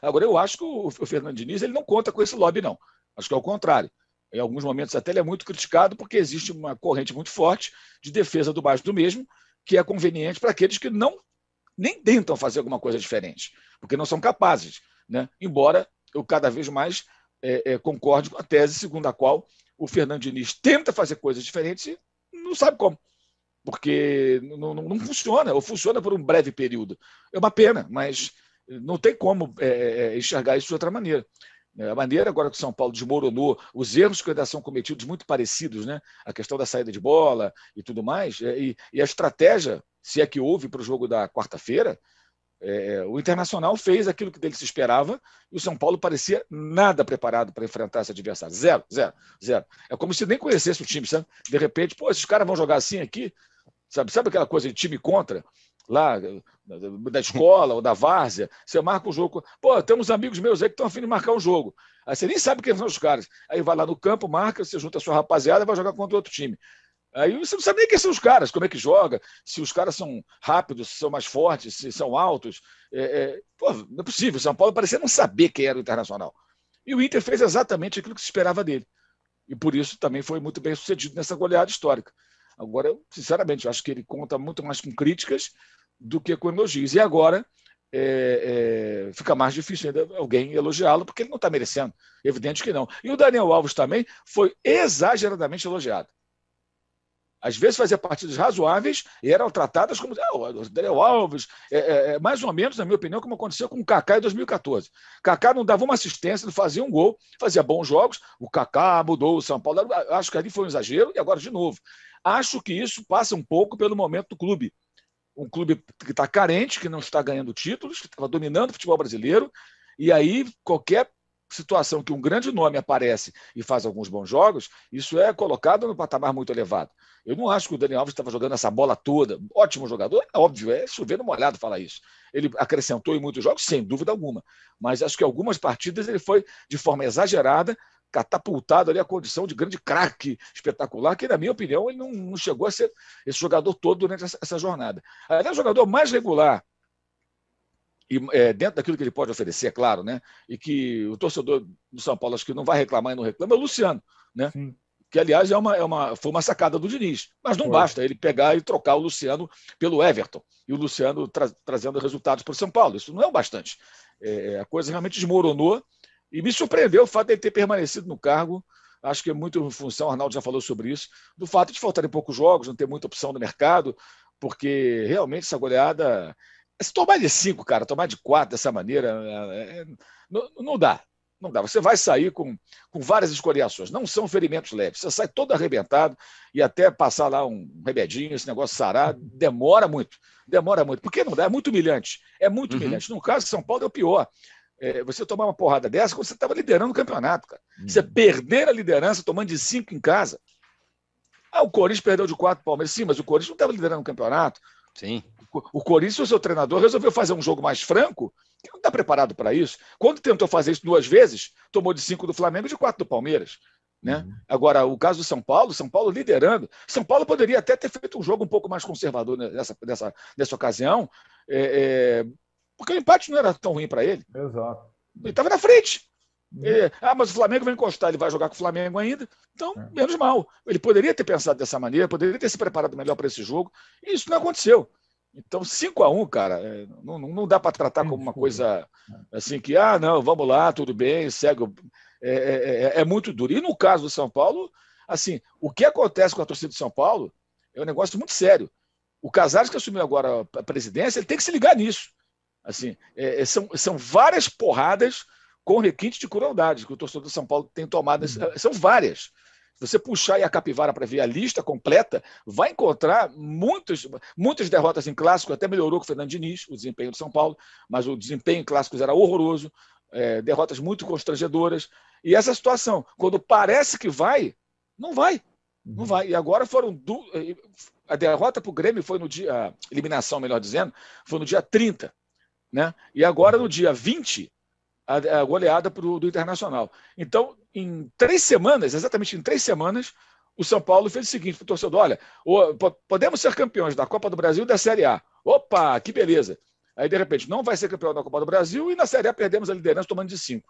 Agora, eu acho que o, Fernando Diniz ele não conta com esse lobby, não. Acho que é o contrário. Em alguns momentos até ele é muito criticado porque existe uma corrente muito forte de defesa do baixo do mesmo, que é conveniente para aqueles que não nem tentam fazer alguma coisa diferente, porque não são capazes. Né? Embora eu cada vez mais é, é, concorde com a tese segundo a qual o Fernando Diniz tenta fazer coisas diferentes e não sabe como, porque não, não, não funciona, ou funciona por um breve período. É uma pena, mas não tem como é, é, é, enxergar isso de outra maneira. Né? A maneira agora que o São Paulo desmoronou, os erros que ainda são cometidos muito parecidos, né? a questão da saída de bola e tudo mais, é, e, e a estratégia, se é que houve para o jogo da quarta-feira, é, o Internacional fez aquilo que dele se esperava e o São Paulo parecia nada preparado para enfrentar esse adversário. Zero, zero, zero. É como se nem conhecesse o time, sabe? De repente, pô, esses caras vão jogar assim aqui, Sabe, sabe aquela coisa de time contra? Lá da escola ou da várzea, você marca um jogo. Pô, temos amigos meus aí que estão afim de marcar um jogo. Aí você nem sabe quem são os caras. Aí vai lá no campo, marca, você junta a sua rapaziada e vai jogar contra outro time. Aí você não sabe nem quem são os caras, como é que joga, se os caras são rápidos, se são mais fortes, se são altos. É, é... Pô, não é possível. São Paulo parecia não saber quem era o Internacional. E o Inter fez exatamente aquilo que se esperava dele. E por isso também foi muito bem sucedido nessa goleada histórica. Agora, eu, sinceramente, acho que ele conta muito mais com críticas do que com elogios. E agora é, é, fica mais difícil ainda alguém elogiá-lo, porque ele não está merecendo. Evidente que não. E o Daniel Alves também foi exageradamente elogiado às vezes fazia partidas razoáveis e eram tratadas como ah, Daniel Alves, é, é, é, mais ou menos, na minha opinião, como aconteceu com o Kaká em 2014. Kaká não dava uma assistência, não fazia um gol, fazia bons jogos, o Kaká mudou o São Paulo, acho que ali foi um exagero e agora de novo. Acho que isso passa um pouco pelo momento do clube. Um clube que está carente, que não está ganhando títulos, que estava dominando o futebol brasileiro, e aí qualquer situação que um grande nome aparece e faz alguns bons jogos, isso é colocado no patamar muito elevado. Eu não acho que o Dani Alves estava jogando essa bola toda. Ótimo jogador, é óbvio, é no molhado falar isso. Ele acrescentou em muitos jogos, sem dúvida alguma. Mas acho que algumas partidas ele foi, de forma exagerada, catapultado ali a condição de grande craque espetacular, que, na minha opinião, ele não, não, chegou a ser esse jogador todo durante essa, essa jornada. Ele é o jogador mais regular e, é, dentro daquilo que ele pode oferecer, é claro, né? E que o torcedor do São Paulo acho que não vai reclamar e não reclama, é o Luciano, né? Sim. Que, aliás, é uma, é uma, foi uma sacada do Diniz. Mas não foi. basta ele pegar e trocar o Luciano pelo Everton. E o Luciano tra trazendo resultados para o São Paulo. Isso não é o bastante. É, é, a coisa realmente desmoronou. E me surpreendeu o fato de ele ter permanecido no cargo. Acho que é muito em função, o Arnaldo já falou sobre isso, do fato de faltarem poucos jogos, não ter muita opção no mercado, porque realmente essa goleada se tomar de cinco, cara, tomar de quatro dessa maneira, é, é, não, não dá. Não dá. Você vai sair com, com várias escoriações. Não são ferimentos leves. Você sai todo arrebentado e até passar lá um remedinho, esse negócio sarado. demora muito. Demora muito. Porque não dá, é muito humilhante. É muito uhum. humilhante. No caso de São Paulo, é o pior. É, você tomar uma porrada dessa quando você estava liderando o campeonato, cara. Uhum. Você perder a liderança tomando de cinco em casa. Ah, o Corinthians perdeu de quatro Palmeiras. Sim, mas o Corinthians não estava liderando o campeonato. Sim. O Corinthians, o seu treinador, resolveu fazer um jogo mais franco, que não está preparado para isso. Quando tentou fazer isso duas vezes, tomou de cinco do Flamengo e de quatro do Palmeiras. Né? Uhum. Agora, o caso do São Paulo, São Paulo liderando. São Paulo poderia até ter feito um jogo um pouco mais conservador nessa, nessa, nessa ocasião, é, é, porque o empate não era tão ruim para ele. Exato. Ele estava na frente. Uhum. É, ah, mas o Flamengo vai encostar, ele vai jogar com o Flamengo ainda. Então, é. menos mal. Ele poderia ter pensado dessa maneira, poderia ter se preparado melhor para esse jogo, e isso não aconteceu. Então, 5 a 1 cara, é, não, não dá para tratar como uma coisa assim que, ah, não, vamos lá, tudo bem, segue. É é, é, é, é, muito duro. E no caso do São Paulo, assim, o que acontece com a torcida do São Paulo é um negócio muito sério. O Casares, que assumiu agora a presidência, ele tem que se ligar nisso. Assim, é, são, são várias porradas com requinte de crueldade que o torcedor do São Paulo tem tomado. Uhum. São várias. Se você puxar aí a capivara para ver a lista completa, vai encontrar muitos, muitas derrotas em clássico. Até melhorou com o Fernando Diniz, o desempenho do São Paulo, mas o desempenho em clássicos era horroroso. É, derrotas muito constrangedoras. E essa situação, quando parece que vai, não vai. Não uhum. vai. E agora foram. Du... A derrota para o Grêmio foi no dia. A eliminação, melhor dizendo, foi no dia 30. Né? E agora, uhum. no dia 20, a, a goleada pro, do Internacional. Então, em três semanas, exatamente em três semanas, o São Paulo fez o seguinte para o torcedor: olha, podemos ser campeões da Copa do Brasil e da Série A. Opa, que beleza. Aí, de repente, não vai ser campeão da Copa do Brasil e na Série A perdemos a liderança tomando de cinco.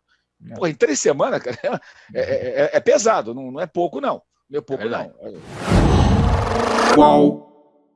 É. Pô, em três semanas, cara, é, é, é pesado, não, não, é pouco, não. Não é pouco, não. Qual?